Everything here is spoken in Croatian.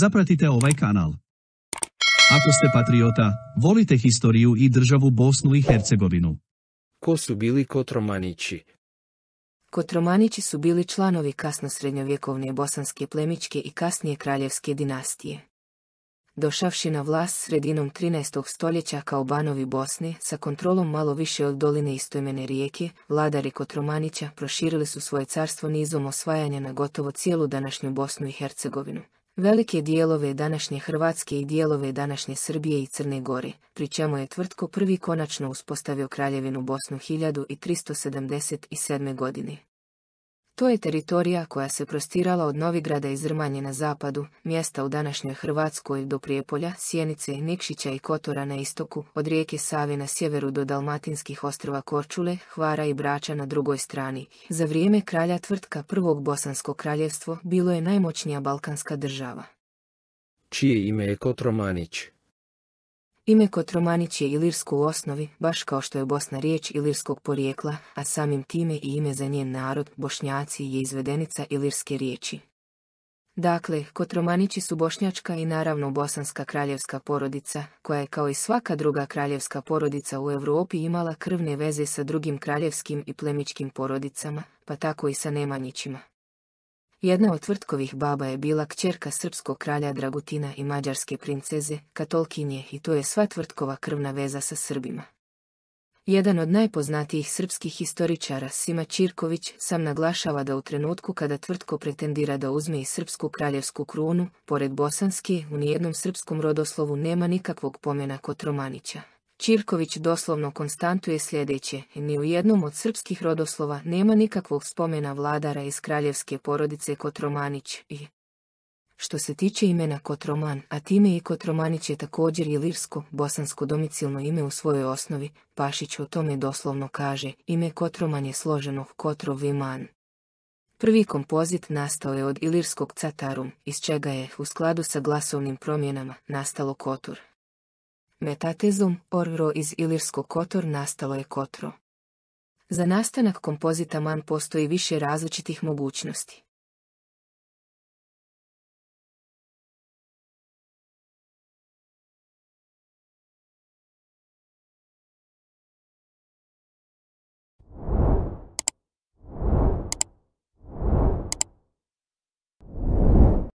Zapratite ovaj kanal. Ako ste patriota, volite historiju i državu Bosnu i Hercegovinu. Ko su bili Kotromanići? Kotromanići su bili članovi kasno srednjovjekovne bosanske plemičke i kasnije kraljevske dinastije. Došavši na vlast sredinom 13. stoljeća kao banovi Bosne, sa kontrolom malo više od doline istojmene rijeke, vladari Kotromanića proširili su svoje carstvo nizom osvajanja na gotovo cijelu današnju Bosnu i Hercegovinu, velike dijelove današnje Hrvatske i dijelove današnje Srbije i Crne Gore, pri čemu je Tvrtko prvi konačno uspostavio kraljevinu Bosnu 1377. godine. To je teritorija koja se prostirala od Novigrada i Zrmanje na zapadu, mjesta u današnjoj Hrvatskoj do Prijepolja, Sjenice, Nikšića i Kotora na istoku, od rijeke Save na sjeveru do Dalmatinskih ostrova Korčule, Hvara i Brača na drugoj strani. Za vrijeme kralja tvrtka prvog Bosansko kraljevstvo bilo je najmoćnija balkanska država. Čije ime je Kotromanić? Ime Kotromanić je ilirsko u osnovi, baš kao što je Bosna riječ ilirskog porijekla, a samim time i ime za njen narod, Bošnjaci, je izvedenica ilirske riječi. Dakle, Kotromanići su bošnjačka i naravno bosanska kraljevska porodica, koja je kao i svaka druga kraljevska porodica u Europi imala krvne veze sa drugim kraljevskim i plemičkim porodicama, pa tako i sa Nemanjićima. Jedna od tvrtkovih baba je bila kćerka srpskog kralja Dragutina i mađarske princeze, katolkinje i to je sva tvrtkova krvna veza sa Srbima. Jedan od najpoznatijih srpskih historičara Sima Čirković sam naglašava da u trenutku kada tvrtko pretendira da uzme i srpsku kraljevsku krunu, pored bosanske, u nijednom srpskom rodoslovu nema nikakvog pomena kod Romanića. Čirković doslovno konstantuje sljedeće, ni u jednom od srpskih rodoslova nema nikakvog spomena vladara iz kraljevske porodice Kotromanić i... Što se tiče imena Kotroman, a time i Kotromanić je također i lirsko, bosansko domicilno ime u svojoj osnovi, Pašić o tome doslovno kaže, ime Kotroman je složeno Kotroviman. Prvi kompozit nastao je od ilirskog catarum, iz čega je, u skladu sa glasovnim promjenama, nastalo kotur, Metatezum, orro iz ilirskog kotor nastalo je kotro. Za nastanak kompozita man postoji više različitih mogućnosti.